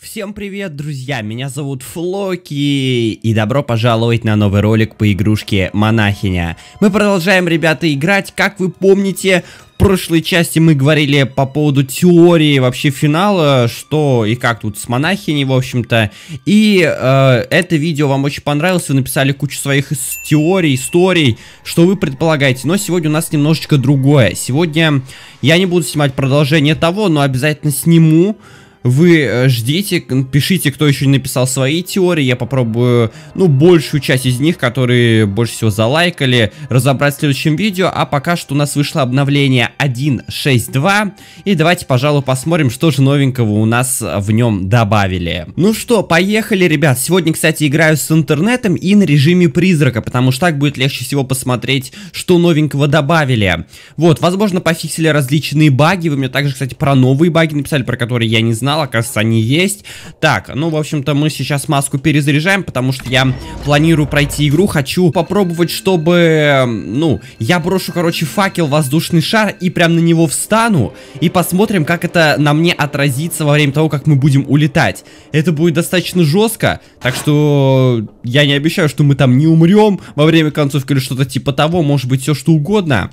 Всем привет, друзья! Меня зовут Флоки, и добро пожаловать на новый ролик по игрушке Монахиня. Мы продолжаем, ребята, играть. Как вы помните, в прошлой части мы говорили по поводу теории вообще финала, что и как тут с Монахиней, в общем-то. И э, это видео вам очень понравилось, вы написали кучу своих теорий, историй, что вы предполагаете. Но сегодня у нас немножечко другое. Сегодня я не буду снимать продолжение того, но обязательно сниму вы э, ждите, пишите, кто еще не написал свои теории. Я попробую, ну, большую часть из них, которые больше всего залайкали, разобрать в следующем видео. А пока что у нас вышло обновление 1.6.2. И давайте, пожалуй, посмотрим, что же новенького у нас в нем добавили. Ну что, поехали, ребят. Сегодня, кстати, играю с интернетом и на режиме призрака, потому что так будет легче всего посмотреть, что новенького добавили. Вот, возможно, пофиксили различные баги. Вы мне также, кстати, про новые баги написали, про которые я не знаю знал, оказывается, они есть. Так, ну, в общем-то, мы сейчас маску перезаряжаем, потому что я планирую пройти игру, хочу попробовать, чтобы, эм, ну, я брошу, короче, факел, воздушный шар и прям на него встану, и посмотрим, как это на мне отразится во время того, как мы будем улетать. Это будет достаточно жестко, так что я не обещаю, что мы там не умрем во время концовки или что-то типа того, может быть, все что угодно.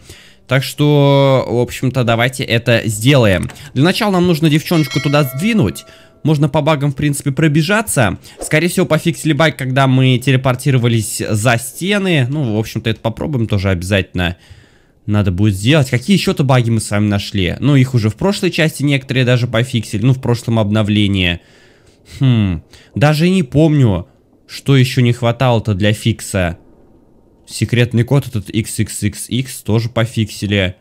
Так что, в общем-то, давайте это сделаем. Для начала нам нужно девчоночку туда сдвинуть. Можно по багам, в принципе, пробежаться. Скорее всего, пофиксили баг, когда мы телепортировались за стены. Ну, в общем-то, это попробуем тоже обязательно. Надо будет сделать. Какие еще-то баги мы с вами нашли? Ну, их уже в прошлой части некоторые даже пофиксили. Ну, в прошлом обновлении. Хм, даже не помню, что еще не хватало-то для фикса. Секретный код этот XXXX тоже пофиксили.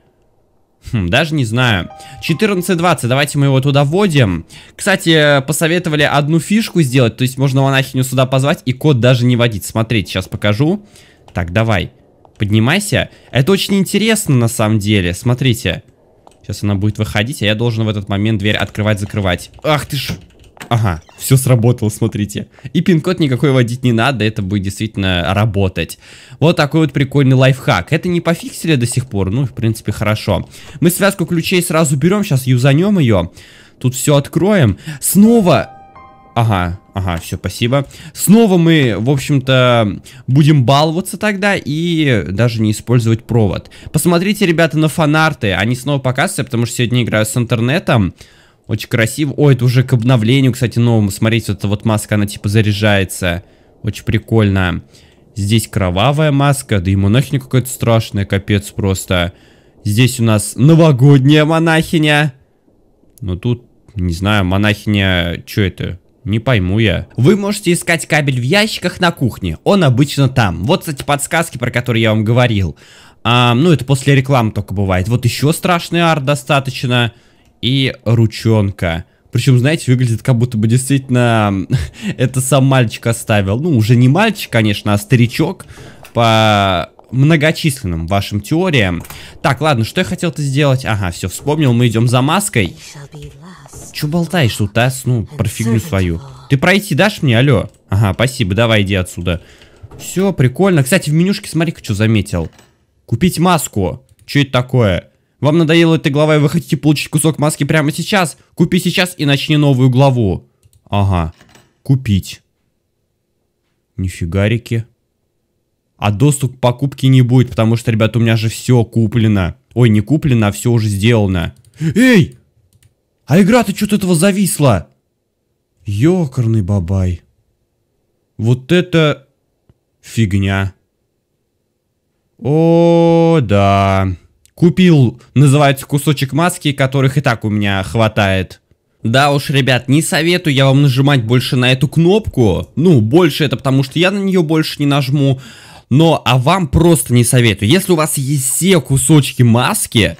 Хм, даже не знаю. 14.20, давайте мы его туда вводим. Кстати, посоветовали одну фишку сделать, то есть можно монахиню сюда позвать и код даже не вводить. Смотрите, сейчас покажу. Так, давай, поднимайся. Это очень интересно на самом деле, смотрите. Сейчас она будет выходить, а я должен в этот момент дверь открывать-закрывать. Ах ты ж... Ага, все сработало, смотрите. И пин-код никакой вводить не надо, это будет действительно работать. Вот такой вот прикольный лайфхак. Это не пофиксили до сих пор, ну, в принципе, хорошо. Мы связку ключей сразу берем, сейчас юзанем ее. Тут все откроем. Снова... Ага, ага, все, спасибо. Снова мы, в общем-то, будем баловаться тогда и даже не использовать провод. Посмотрите, ребята, на фанарты. Они снова показываются, потому что сегодня играю с интернетом. Очень красиво. Ой, это уже к обновлению, кстати, новому. Смотрите, вот эта вот маска, она типа заряжается. Очень прикольно. Здесь кровавая маска, да и монахиня какая-то страшная, капец просто. Здесь у нас новогодняя монахиня. Ну тут, не знаю, монахиня, что это? Не пойму я. Вы можете искать кабель в ящиках на кухне. Он обычно там. Вот, кстати, подсказки, про которые я вам говорил. А, ну, это после рекламы только бывает. Вот еще страшный арт достаточно. Достаточно и ручонка. Причем, знаете, выглядит как будто бы действительно это сам мальчик оставил. Ну, уже не мальчик, конечно, а старичок по многочисленным вашим теориям. Так, ладно, что я хотел-то сделать? Ага, все, вспомнил, мы идем за маской. Че болтаешь тут, а? Ну, про фигню свою. Ты пройти дашь мне, алло? Ага, спасибо, давай иди отсюда. Все, прикольно. Кстати, в менюшке смотри-ка, что заметил. Купить маску. Че это такое? Вам надоела эта глава и вы хотите получить кусок маски прямо сейчас? Купи сейчас и начни новую главу. Ага. Купить. Нифигарики. А доступ к покупке не будет, потому что, ребята, у меня же все куплено. Ой, не куплено, а все уже сделано. Эй! А игра-то что-то этого зависла. Ёкарный бабай. Вот это фигня. О, да. Купил, называется, кусочек маски, которых и так у меня хватает. Да уж, ребят, не советую я вам нажимать больше на эту кнопку. Ну, больше это потому, что я на нее больше не нажму. Но, а вам просто не советую. Если у вас есть все кусочки маски,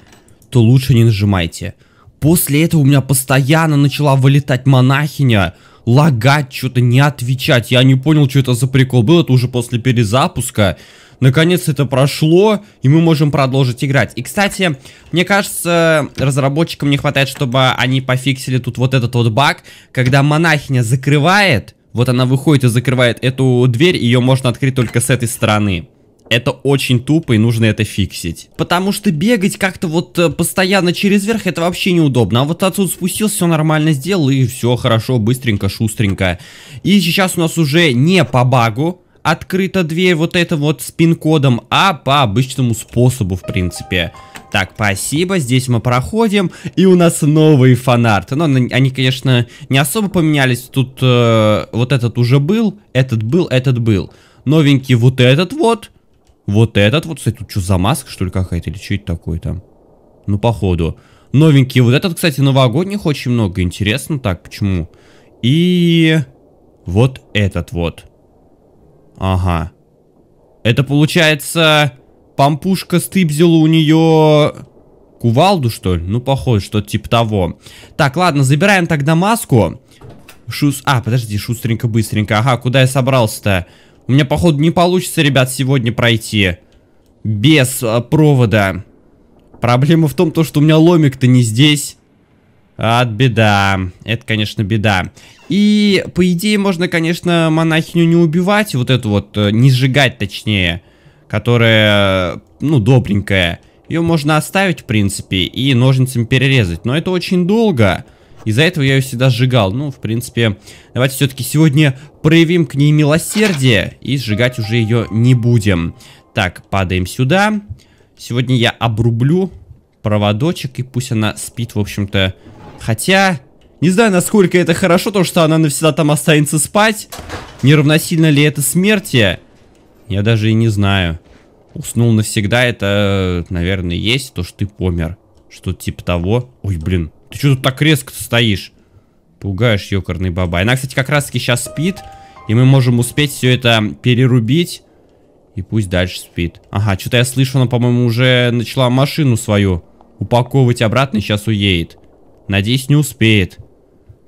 то лучше не нажимайте. После этого у меня постоянно начала вылетать монахиня, лагать, что-то не отвечать. Я не понял, что это за прикол был. Это уже после перезапуска. Наконец это прошло, и мы можем продолжить играть. И, кстати, мне кажется, разработчикам не хватает, чтобы они пофиксили тут вот этот вот баг, когда монахиня закрывает, вот она выходит и закрывает эту дверь, ее можно открыть только с этой стороны. Это очень тупо и нужно это фиксить. Потому что бегать как-то вот э, постоянно через верх это вообще неудобно. А вот отсюда спустился, все нормально сделал и все хорошо, быстренько, шустренько. И сейчас у нас уже не по багу, открыта дверь вот это вот с пин-кодом, а по обычному способу, в принципе. Так, спасибо, здесь мы проходим, и у нас новые фанарты. Но ну, они, конечно, не особо поменялись, тут э, вот этот уже был, этот был, этот был. Новенький вот этот вот, вот этот вот, кстати, тут что, за маска, что ли, какая-то, или что это такое там? Ну, походу. Новенький вот этот, кстати, новогодних очень много, интересно так, почему? И вот этот вот. Ага. Это получается... Пампушка стыбзила у нее... Кувалду, что ли? Ну, похоже, что-то типа того. Так, ладно, забираем тогда маску. Шус... А, подожди, шустренько, быстренько. Ага, куда я собрался-то? У меня, походу, не получится, ребят, сегодня пройти. Без э, провода. Проблема в том, то, что у меня ломик-то не здесь. От беда. Это, конечно, беда. И, по идее, можно, конечно, монахиню не убивать, вот эту вот, э, не сжигать, точнее, которая, ну, добренькая. Ее можно оставить, в принципе, и ножницами перерезать. Но это очень долго. Из-за этого я ее всегда сжигал. Ну, в принципе, давайте все-таки сегодня проявим к ней милосердие. И сжигать уже ее не будем. Так, падаем сюда. Сегодня я обрублю проводочек. И пусть она спит, в общем-то, Хотя, не знаю, насколько это хорошо, то что она навсегда там останется спать. Не равносильно ли это смерти? Я даже и не знаю. Уснул навсегда, это, наверное, есть то, что ты помер. Что-то типа того. Ой, блин, ты что тут так резко стоишь? Пугаешь ёкарный баба. Она, кстати, как раз таки сейчас спит. И мы можем успеть все это перерубить. И пусть дальше спит. Ага, что-то я слышу, она, по-моему, уже начала машину свою упаковывать обратно и сейчас уедет. Надеюсь, не успеет.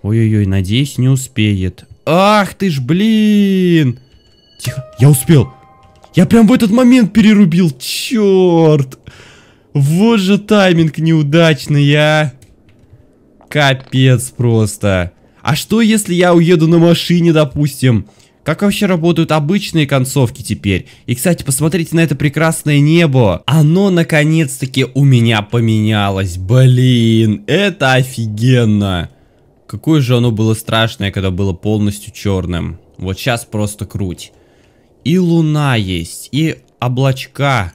Ой-ой-ой, надеюсь, не успеет. Ах ты ж, блин! Тихо, я успел. Я прям в этот момент перерубил. Черт! Вот же тайминг неудачный, а! Капец просто. А что, если я уеду на машине, допустим? Как вообще работают обычные концовки теперь? И, кстати, посмотрите на это прекрасное небо. Оно, наконец-таки, у меня поменялось. Блин, это офигенно. Какое же оно было страшное, когда было полностью черным. Вот сейчас просто круть. И луна есть, и облачка.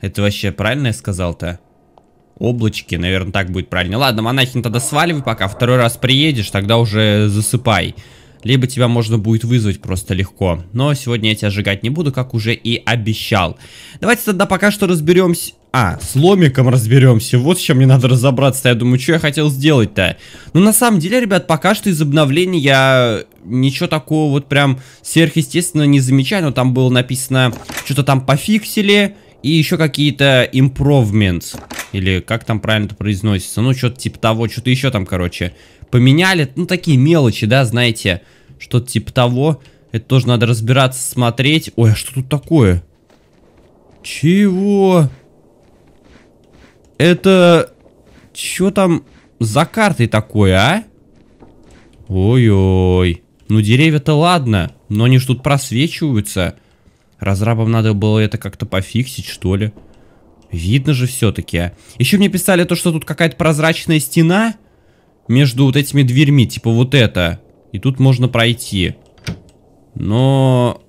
Это вообще правильно я сказал-то? Облачки, наверное, так будет правильно. Ладно, монахин, тогда сваливай пока. Второй раз приедешь, тогда уже засыпай либо тебя можно будет вызвать просто легко. Но сегодня я тебя сжигать не буду, как уже и обещал. Давайте тогда пока что разберемся... А, с ломиком разберемся. Вот с чем мне надо разобраться. Я думаю, что я хотел сделать-то? Но ну, на самом деле, ребят, пока что из обновлений я ничего такого вот прям сверхъестественно не замечаю. Но там было написано, что-то там пофиксили и еще какие-то improvements. Или как там правильно это произносится. Ну, что-то типа того, что-то еще там, короче, поменяли. Ну, такие мелочи, да, знаете. Что-то типа того. Это тоже надо разбираться, смотреть. Ой, а что тут такое? Чего? Это... Что там за картой такое, а? Ой-ой. Ну, деревья-то ладно, но они ж тут просвечиваются. Разрабам надо было это как-то пофиксить, что ли. Видно же все-таки. А. Еще мне писали то, что тут какая-то прозрачная стена между вот этими дверьми, типа вот это. И тут можно пройти. Но...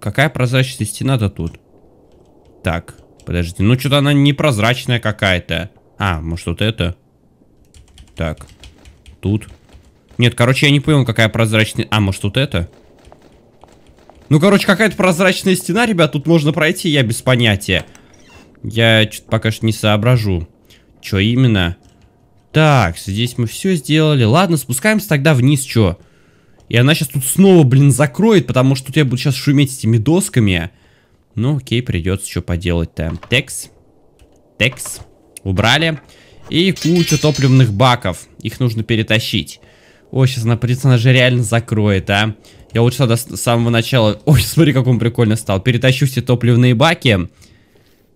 Какая прозрачная стена-то тут? Так, подожди. Ну, что-то она непрозрачная какая-то. А, может, вот это? Так. Тут. Нет, короче, я не понял, какая прозрачная... А, может, вот это? Ну, короче, какая-то прозрачная стена, ребят, тут можно пройти, я без понятия. Я что-то пока что не соображу. Что именно? Так, здесь мы все сделали. Ладно, спускаемся тогда вниз, что? И она сейчас тут снова, блин, закроет, потому что тут я буду сейчас шуметь этими досками. Ну, окей, придется что поделать-то. Текс. Текс. Убрали. И кучу топливных баков. Их нужно перетащить. О, сейчас она, придется, она же реально закроет, а. Я вот тогда с самого начала... Ой, смотри, как он прикольно стал. Перетащу все топливные баки,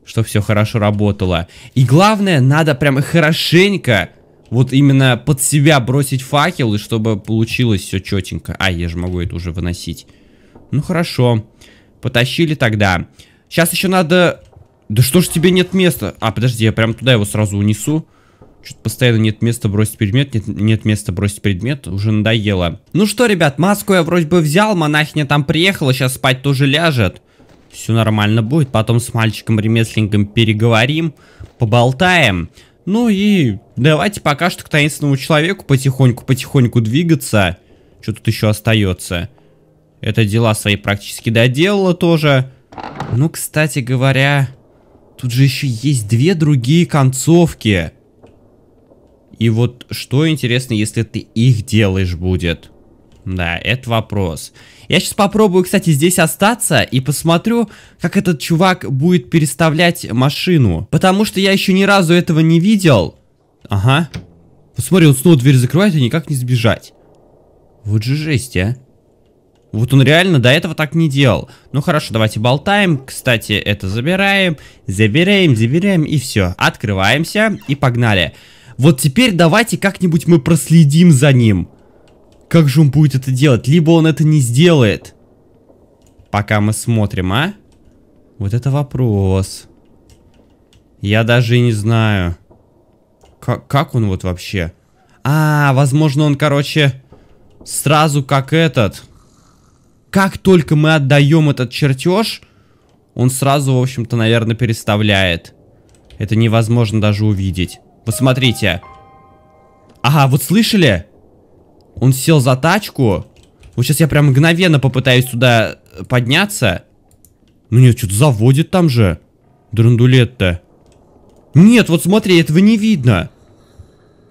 чтобы все хорошо работало. И главное, надо прям хорошенько вот именно под себя бросить факел, и чтобы получилось все четенько. А, я же могу это уже выносить. Ну, хорошо. Потащили тогда. Сейчас еще надо... Да что ж тебе нет места? А, подожди, я прям туда его сразу унесу. Что-то постоянно нет места бросить предмет, нет, нет места бросить предмет, уже надоело. Ну что, ребят, маску я вроде бы взял, монахиня там приехала, сейчас спать тоже ляжет. Все нормально будет, потом с мальчиком-ремесленником переговорим, поболтаем. Ну и давайте пока что к таинственному человеку потихоньку-потихоньку двигаться. Что тут еще остается? Это дела свои практически доделала тоже. Ну, кстати говоря, тут же еще есть две другие концовки. И вот что интересно, если ты их делаешь будет? Да, это вопрос. Я сейчас попробую, кстати, здесь остаться и посмотрю, как этот чувак будет переставлять машину. Потому что я еще ни разу этого не видел. Ага. Посмотри, он снова дверь закрывает и никак не сбежать. Вот же жесть, а. Вот он реально до этого так не делал. Ну хорошо, давайте болтаем. Кстати, это забираем, забираем, забираем и все. Открываемся и погнали. Погнали. Вот теперь давайте как-нибудь мы проследим за ним. Как же он будет это делать? Либо он это не сделает. Пока мы смотрим, а? Вот это вопрос. Я даже не знаю. Как, как он вот вообще? А, возможно, он, короче, сразу как этот. Как только мы отдаем этот чертеж, он сразу, в общем-то, наверное, переставляет. Это невозможно даже увидеть. Вот смотрите. Ага, вот слышали? Он сел за тачку. Вот сейчас я прям мгновенно попытаюсь туда э, подняться. Ну нет, что-то заводит там же. Драндулет-то. Нет, вот смотри, этого не видно.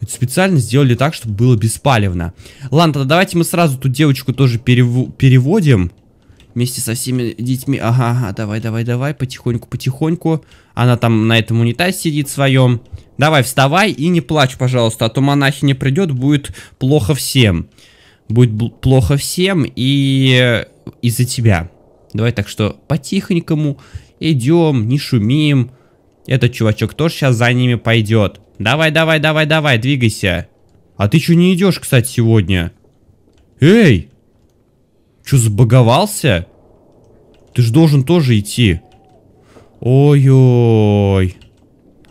Это специально сделали так, чтобы было беспалевно. Ладно, тогда давайте мы сразу ту девочку тоже перев... переводим. Вместе со всеми детьми. Ага, ага, давай, давай, давай. Потихоньку, потихоньку. Она там на этом унитазе сидит своем. Давай, вставай и не плачь, пожалуйста, а то не придет, будет плохо всем. Будет плохо всем и э, из-за тебя. Давай так что потихонькому идем, не шумим. Этот чувачок тоже сейчас за ними пойдет. Давай, давай, давай, давай, двигайся. А ты что не идешь, кстати, сегодня? Эй! Что, забаговался? Ты же должен тоже идти. Ой-ой.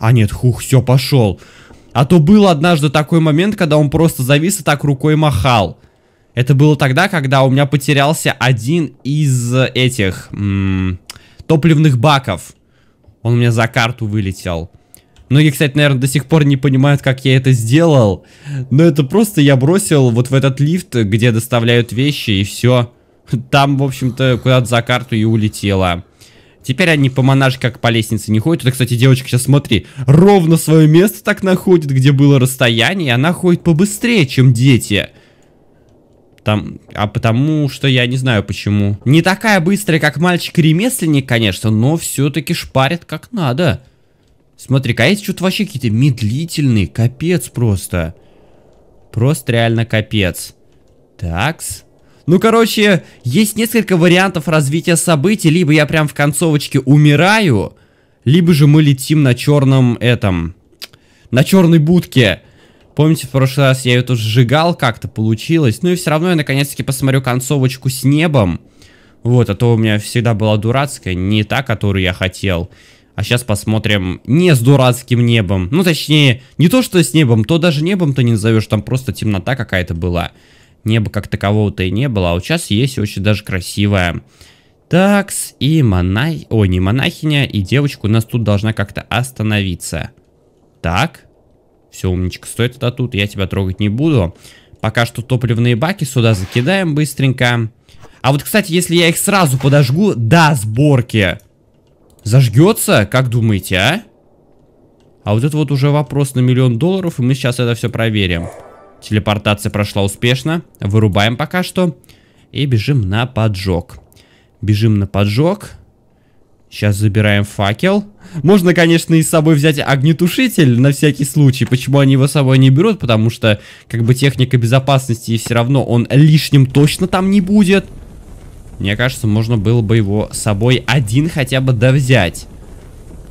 А нет, хух, все, пошел. А то был однажды такой момент, когда он просто завис и так рукой махал. Это было тогда, когда у меня потерялся один из этих топливных баков. Он у меня за карту вылетел. Многие, кстати, наверное, до сих пор не понимают, как я это сделал. Но это просто я бросил вот в этот лифт, где доставляют вещи, и все. Там, в общем-то, куда-то за карту и улетело. Теперь они по монаже как по лестнице не ходят. Это, кстати, девочка, сейчас смотри, ровно свое место так находит, где было расстояние, и она ходит побыстрее, чем дети. Там, а потому что я не знаю почему. Не такая быстрая, как мальчик-ремесленник, конечно, но все-таки шпарит как надо. Смотри-ка, а что-то вообще какие-то медлительные, капец просто. Просто реально капец. Такс. Ну, короче, есть несколько вариантов развития событий. Либо я прям в концовочке умираю, либо же мы летим на черном этом... На черной будке. Помните, в прошлый раз я ее тоже сжигал, как-то получилось. Ну и все равно я наконец-таки посмотрю концовочку с небом. Вот, а то у меня всегда была дурацкая, не та, которую я хотел. А сейчас посмотрим не с дурацким небом. Ну, точнее, не то, что с небом, то даже небом-то не назовешь, там просто темнота какая-то была неба как такового-то и не было, а вот сейчас есть очень даже красивая. Такс, и монах... о, не монахиня, и девочка у нас тут должна как-то остановиться. Так. Все, умничка, стоит это тут, я тебя трогать не буду. Пока что топливные баки сюда закидаем быстренько. А вот, кстати, если я их сразу подожгу до сборки, зажгется? Как думаете, а? А вот это вот уже вопрос на миллион долларов, и мы сейчас это все проверим. Телепортация прошла успешно. Вырубаем пока что. И бежим на поджог. Бежим на поджог. Сейчас забираем факел. Можно, конечно, и с собой взять огнетушитель на всякий случай. Почему они его с собой не берут? Потому что, как бы, техника безопасности, и все равно он лишним точно там не будет. Мне кажется, можно было бы его с собой один хотя бы да взять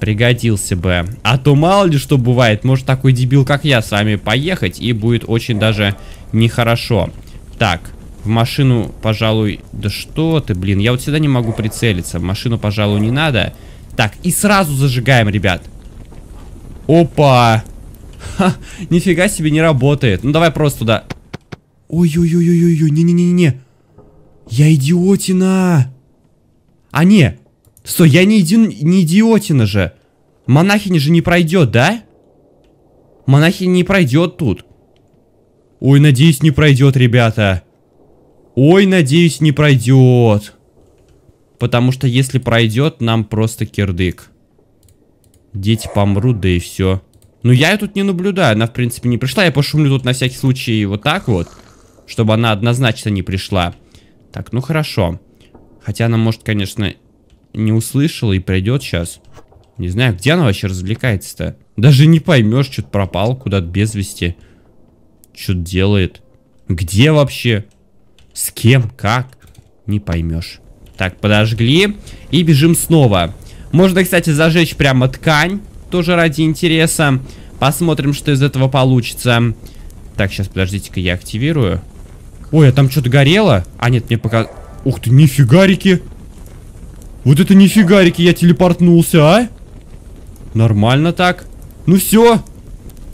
пригодился бы. А то мало ли что бывает, может такой дебил, как я, с вами поехать, и будет очень даже нехорошо. Так, в машину, пожалуй... Да что ты, блин, я вот сюда не могу прицелиться, в машину, пожалуй, не надо. Так, и сразу зажигаем, ребят. Опа! Ха, нифига себе не работает. Ну давай просто туда. Ой-ой-ой-ой-ой, не-не-не-не. Я идиотина! А не, что, я не, иди, не идиотина же. Монахиня же не пройдет, да? Монахиня не пройдет тут. Ой, надеюсь, не пройдет, ребята. Ой, надеюсь, не пройдет. Потому что если пройдет, нам просто кирдык. Дети помрут, да и все. Но ну, я ее тут не наблюдаю, она в принципе не пришла. Я пошумлю тут на всякий случай вот так вот, чтобы она однозначно не пришла. Так, ну хорошо. Хотя она может, конечно, не услышала и придет сейчас. Не знаю, где она вообще развлекается-то. Даже не поймешь, что-то пропал куда-то без вести. Что-то делает. Где вообще? С кем? Как? Не поймешь. Так, подожгли. И бежим снова. Можно, кстати, зажечь прямо ткань. Тоже ради интереса. Посмотрим, что из этого получится. Так, сейчас, подождите-ка, я активирую. Ой, а там что-то горело? А, нет, мне пока... Ух ты, нифигарики! Вот это нифигарики, я телепортнулся, а? Нормально так. Ну все,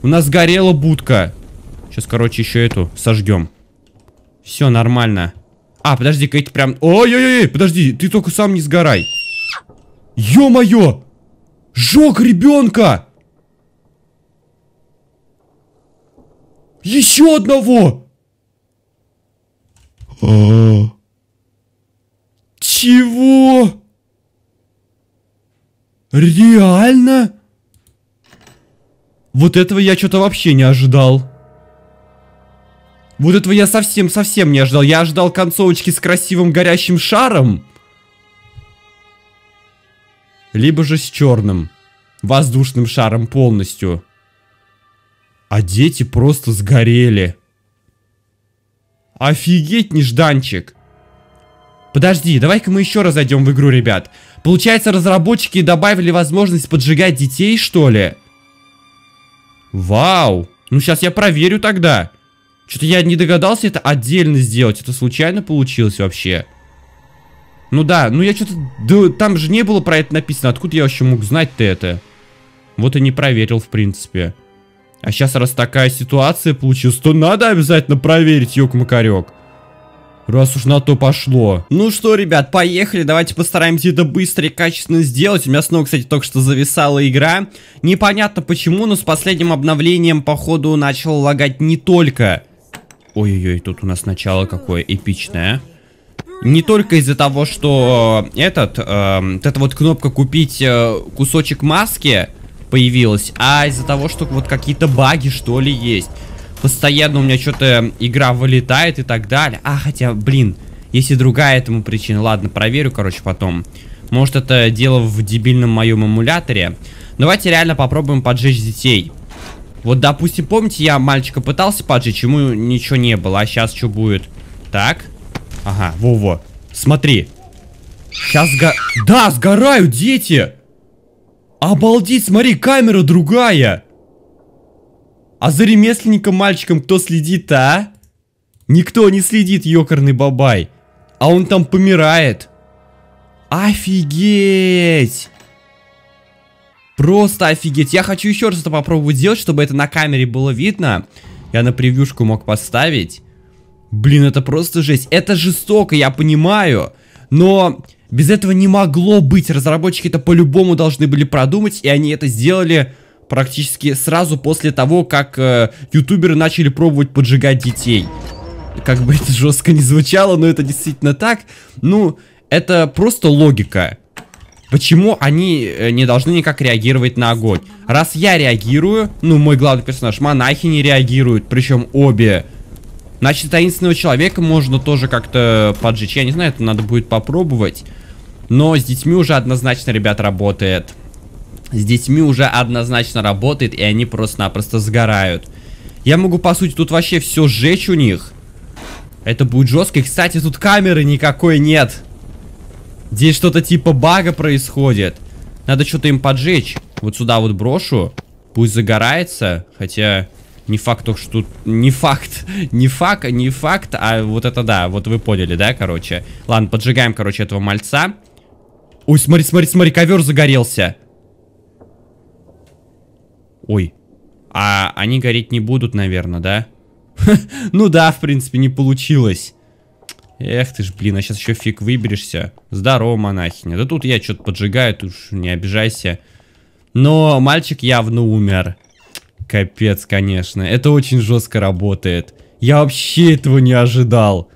у нас сгорела будка. Сейчас, короче, еще эту сожгем. Все нормально. А, подожди-ка, прям... Ой-ой-ой, подожди, ты только сам не сгорай. Ё-моё! Жёг ребенка! Еще одного! А. Чего? Реально? Вот этого я что-то вообще не ожидал. Вот этого я совсем-совсем не ожидал. Я ожидал концовочки с красивым горящим шаром. Либо же с черным. Воздушным шаром полностью. А дети просто сгорели. Офигеть, нежданчик. Подожди, давай-ка мы еще раз зайдем в игру, ребят. Получается, разработчики добавили возможность поджигать детей, что ли? Вау! Ну, сейчас я проверю тогда. Что-то я не догадался это отдельно сделать. Это случайно получилось вообще? Ну да, ну я что-то... Да, там же не было про это написано. Откуда я вообще мог знать-то это? Вот и не проверил, в принципе. А сейчас, раз такая ситуация получилась, то надо обязательно проверить, ёк-макарёк. Раз уж на то пошло. Ну что, ребят, поехали. Давайте постараемся это быстро и качественно сделать. У меня снова, кстати, только что зависала игра. Непонятно почему, но с последним обновлением, походу, начало лагать не только... Ой-ой-ой, тут у нас начало какое эпичное. Не только из-за того, что э, этот, э, вот эта вот кнопка купить э, кусочек маски появилась, а из-за того, что вот какие-то баги что ли есть постоянно у меня что-то игра вылетает и так далее. А, хотя, блин, если другая этому причина. Ладно, проверю, короче, потом. Может, это дело в дебильном моем эмуляторе. Давайте реально попробуем поджечь детей. Вот, допустим, помните, я мальчика пытался поджечь, ему ничего не было, а сейчас что будет? Так. Ага, во-во. Смотри. Сейчас сго... Да, сгорают дети! Обалдеть, смотри, камера другая! А за ремесленником-мальчиком кто следит а? Никто не следит, ёкарный бабай. А он там помирает. Офигеть! Просто офигеть. Я хочу еще раз это попробовать сделать, чтобы это на камере было видно. Я на превьюшку мог поставить. Блин, это просто жесть. Это жестоко, я понимаю. Но без этого не могло быть. Разработчики это по-любому должны были продумать, и они это сделали практически сразу после того, как э, ютуберы начали пробовать поджигать детей. Как бы это жестко не звучало, но это действительно так. Ну, это просто логика. Почему они э, не должны никак реагировать на огонь? Раз я реагирую, ну, мой главный персонаж, монахи не реагируют, причем обе. Значит, таинственного человека можно тоже как-то поджечь. Я не знаю, это надо будет попробовать. Но с детьми уже однозначно, ребят, работает с детьми уже однозначно работает, и они просто-напросто сгорают. Я могу, по сути, тут вообще все сжечь у них. Это будет жестко. И, кстати, тут камеры никакой нет. Здесь что-то типа бага происходит. Надо что-то им поджечь. Вот сюда вот брошу. Пусть загорается. Хотя, не факт только, что тут... Не факт. Не факт, не факт. А вот это да. Вот вы поняли, да, короче. Ладно, поджигаем, короче, этого мальца. Ой, смотри, смотри, смотри, ковер загорелся. Ой, а они гореть не будут, наверное, да? Ну да, в принципе, не получилось. Эх ты ж, блин, а сейчас еще фиг выберешься. Здорово, монахиня. Да тут я что-то поджигаю, тут уж не обижайся. Но мальчик явно умер. Капец, конечно. Это очень жестко работает. Я вообще этого не ожидал.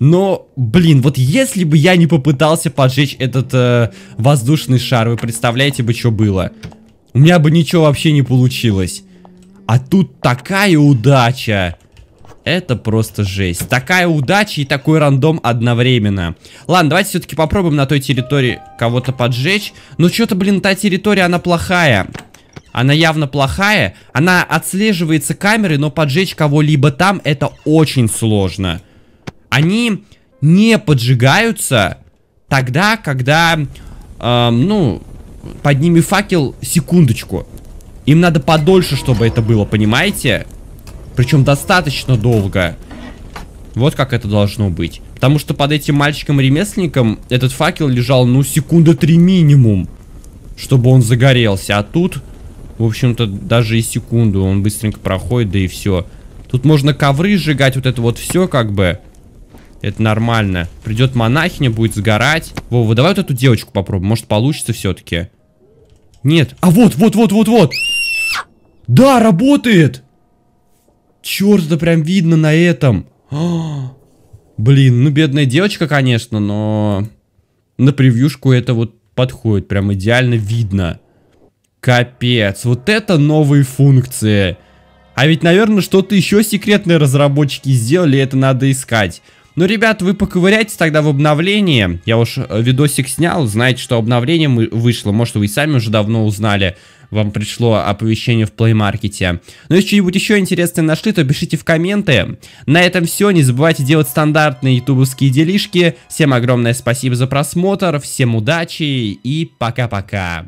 Но, блин, вот если бы я не попытался поджечь этот э, воздушный шар, вы представляете бы, что было? У меня бы ничего вообще не получилось. А тут такая удача. Это просто жесть. Такая удача и такой рандом одновременно. Ладно, давайте все-таки попробуем на той территории кого-то поджечь. Но ну, что-то, блин, та территория, она плохая. Она явно плохая. Она отслеживается камерой, но поджечь кого-либо там это очень сложно. Они не поджигаются тогда, когда, э, ну, подними факел секундочку. Им надо подольше, чтобы это было, понимаете? Причем достаточно долго. Вот как это должно быть. Потому что под этим мальчиком-ремесленником этот факел лежал, ну, секунда три минимум. Чтобы он загорелся. А тут, в общем-то, даже и секунду он быстренько проходит, да и все. Тут можно ковры сжигать, вот это вот все как бы. Это нормально. Придет монахиня, будет сгорать. Вова, давай вот эту девочку попробуем. Может, получится все-таки. Нет. А вот, вот, вот, вот, вот. Да, работает. Черт, это прям видно на этом. А, блин, ну бедная девочка, конечно, но на превьюшку это вот подходит. Прям идеально видно. Капец, вот это новые функции. А ведь, наверное, что-то еще секретные разработчики сделали, это надо искать. Ну, ребят, вы поковыряйтесь тогда в обновлении. Я уж э, видосик снял, знаете, что обновление вышло. Может, вы и сами уже давно узнали вам пришло оповещение в Play Market. Но ну, если что-нибудь еще интересное нашли, то пишите в комменты. На этом все, не забывайте делать стандартные ютубовские делишки. Всем огромное спасибо за просмотр, всем удачи и пока-пока.